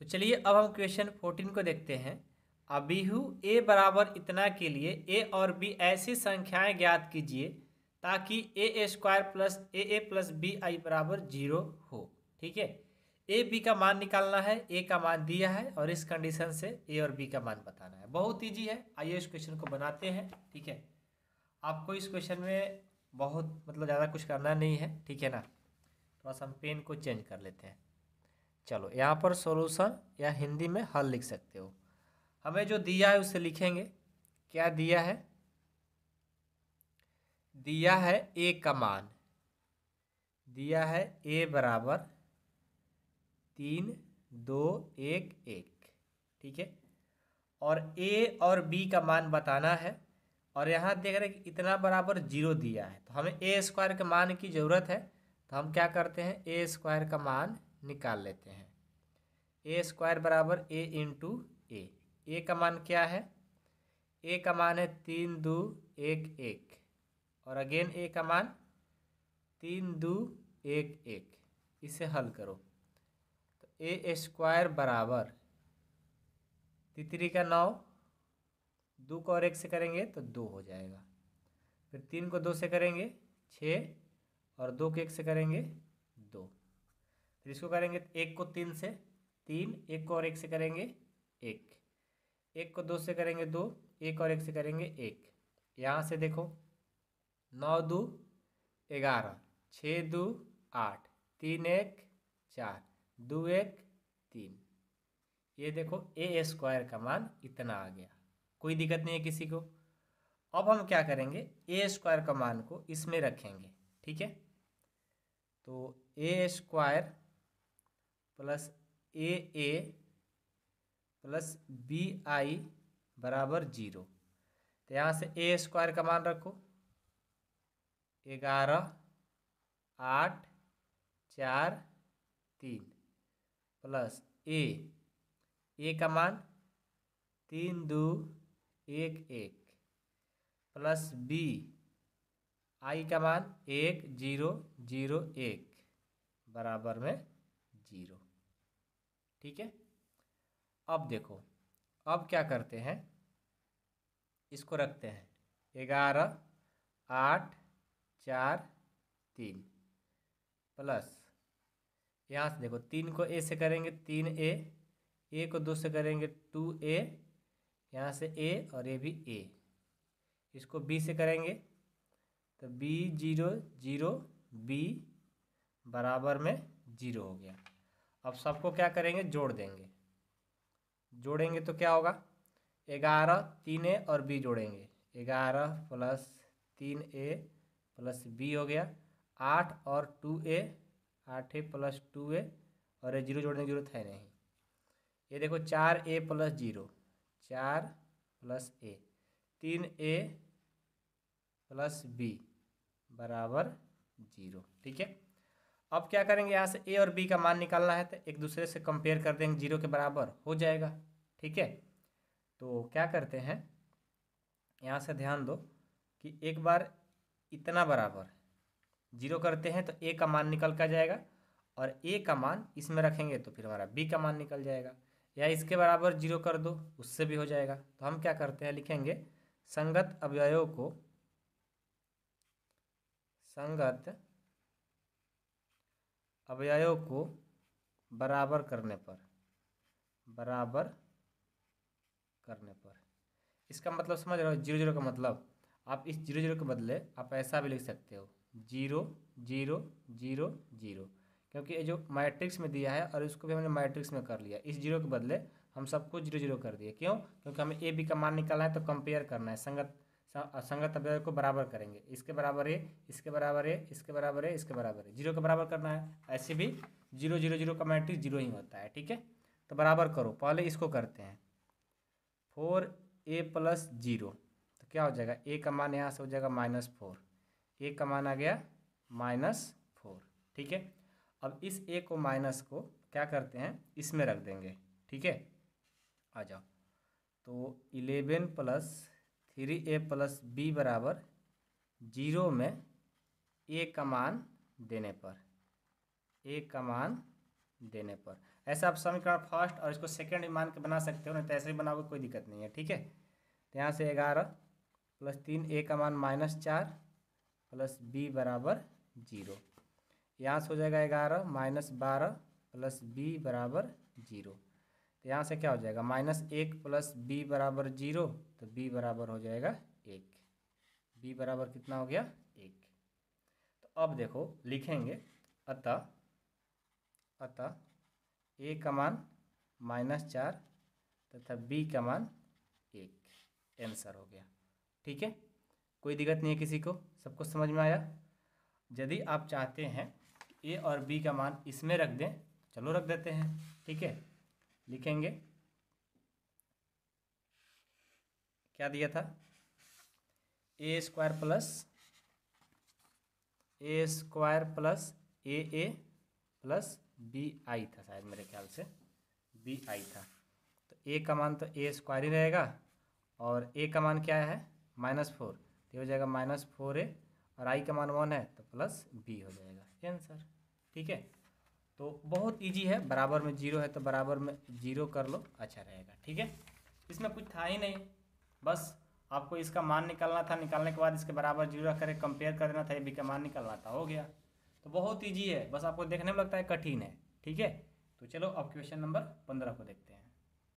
तो चलिए अब हम क्वेश्चन फोर्टीन को देखते हैं अबिहू ए बराबर इतना के लिए ए और बी ऐसी संख्याएं ज्ञात कीजिए ताकि A A square plus A A plus B I बराबर जीरो हो ठीक है ए बी का मान निकालना है ए का मान दिया है और इस कंडीशन से ए और बी का मान बताना है बहुत ईजी है आइए इस क्वेश्चन को बनाते हैं ठीक है आपको इस क्वेश्चन में बहुत मतलब ज़्यादा कुछ करना नहीं है ठीक है ना थोड़ा तो सा हम पेन को चेंज कर लेते हैं चलो यहाँ पर सॉल्यूशन या हिंदी में हल लिख सकते हो हमें जो दिया है उसे लिखेंगे क्या दिया है दिया है ए का मान दिया है ए बराबर तीन दो एक एक ठीक है और ए और बी का मान बताना है और यहाँ देख रहे हैं कि इतना बराबर जीरो दिया है तो हमें ए स्क्वायर के मान की ज़रूरत है तो हम क्या करते हैं ए स्क्वायर का मान निकाल लेते हैं ए स्क्वायर बराबर ए इंटू ए ए का मान क्या है ए का मान है तीन दो एक एक और अगेन ए का मान तीन दो एक एक इसे हल करो तो ए स्क्वायर बराबर तितरी का नौ दो को और एक से करेंगे तो दो हो जाएगा फिर तीन को दो से करेंगे छः और दो को एक से करेंगे दो फिर इसको करेंगे एक को तीन से तीन एक को और एक से करेंगे एक एक को दो से करेंगे दो एक और एक से करेंगे एक यहाँ से देखो नौ दो ग्यारह छः दो आठ तीन एक चार दो एक तीन ये देखो ए स्क्वायर का मान इतना आ गया कोई दिक्कत नहीं है किसी को अब हम क्या करेंगे ए स्क्वायर का मान को इसमें रखेंगे ठीक है तो A square plus A A plus B I बराबर जीरो तो यहाँ से ए स्क्वायर का मान रखो ग्यारह आठ चार तीन प्लस ए ए का मान तीन दो एक एक प्लस बी आई का मान एक जीरो जीरो एक बराबर में जीरो ठीक है अब देखो अब क्या करते हैं इसको रखते हैं ग्यारह आठ चार तीन प्लस यहाँ से देखो तीन को ए से करेंगे तीन ए ए को दो से करेंगे टू ए यहाँ से ए और ए भी ए इसको बी से करेंगे तो बी जीरो जीरो बी बराबर में जीरो हो गया अब सबको क्या करेंगे जोड़ देंगे जोड़ेंगे तो क्या होगा ग्यारह तीन ए और बी जोड़ेंगे ग्यारह प्लस तीन ए प्लस बी हो गया आठ और टू ए आठ ए प्लस टू ए और ये जीरो जोड़ने की जरूरत है नहीं ये देखो चार ए प्लस जीरो चार प्लस ए तीन ए प्लस बी बराबर जीरो ठीक है अब क्या करेंगे यहाँ से ए और बी का मान निकालना है तो एक दूसरे से कंपेयर कर देंगे जीरो के बराबर हो जाएगा ठीक है तो क्या करते हैं यहाँ से ध्यान दो कि एक बार इतना बराबर जीरो करते हैं तो ए का मान निकल कर जाएगा और ए का मान इसमें रखेंगे तो फिर हमारा बी का मान निकल जाएगा या इसके बराबर जीरो कर दो उससे भी हो जाएगा तो हम क्या करते हैं लिखेंगे संगत अवयवों को संगत अवयवों को बराबर करने पर बराबर करने पर इसका मतलब समझ रहे हो जीरो जीरो का मतलब आप इस जीरो जीरो के बदले आप ऐसा भी लिख सकते हो जीरो जीरो जीरो जीरो क्योंकि ये जो मैट्रिक्स में दिया है और इसको भी हमने मैट्रिक्स में कर लिया इस जीरो के बदले हम सबको जीरो जीरो कर दिए क्यों क्योंकि हमें ए बी का मान निकालना है तो कंपेयर करना है संगत संगत अवयव को बराबर करेंगे इसके बराबर है इसके बराबर है इसके बराबर है इसके बराबर है जीरो के बराबर करना है ऐसे भी जीरो जीरो जीरो का मैट्रिक्स जीरो ही होता है ठीक है तो बराबर करो पहले इसको करते हैं फोर ए प्लस जीरो तो क्या हो जाएगा ए का मान यहाँ से हो जाएगा माइनस फोर ए का मान आ गया माइनस फोर ठीक है अब इस ए को माइनस को क्या करते हैं इसमें रख देंगे ठीक है आ जाओ तो eleven plus three A plus B बराबर जीरो में ए का मान देने पर ए का मान देने पर ऐसा आप समीकरण फर्स्ट और इसको सेकेंड मान के बना सकते हो नहीं तो ऐसे ही बनाओगे कोई दिक्कत नहीं है ठीक है तो यहाँ से ग्यारह प्लस तीन ए का मान माइनस चार प्लस बी बराबर जीरो यहाँ से हो जाएगा ग्यारह माइनस बारह प्लस बी बराबर जीरो तो यहाँ से क्या हो जाएगा माइनस एक प्लस बी बराबर जीरो तो बी बराबर हो जाएगा एक बी बराबर कितना हो गया एक तो अब देखो लिखेंगे अतः अतः ए का मान माइनस चार तथा बी का मान एक आंसर हो गया ठीक है कोई दिक्कत नहीं है किसी को सबको समझ में आया यदि आप चाहते हैं ए और बी का मान इसमें रख दें चलो रख देते हैं ठीक है लिखेंगे क्या दिया था A square plus A square plus A A plus B I था शायद मेरे ख्याल से बी आई था तो ए का मान तो ए स्क्वायर ही रहेगा और ए का मान क्या है माइनस फोर तो हो जाएगा माइनस फोर ए और आई का मान वन है तो प्लस बी हो जाएगा आंसर ठीक है तो बहुत ईजी है बराबर में जीरो है तो बराबर में जीरो कर लो अच्छा रहेगा ठीक है इसमें कुछ था ही नहीं बस आपको इसका मान निकालना था निकालने के बाद इसके बराबर जीरो रख कंपेयर कर देना था ये बी का मान निकालना था हो गया तो बहुत ईजी है बस आपको देखने में लगता है कठिन है ठीक है तो चलो अब क्वेश्चन नंबर पंद्रह को देखते हैं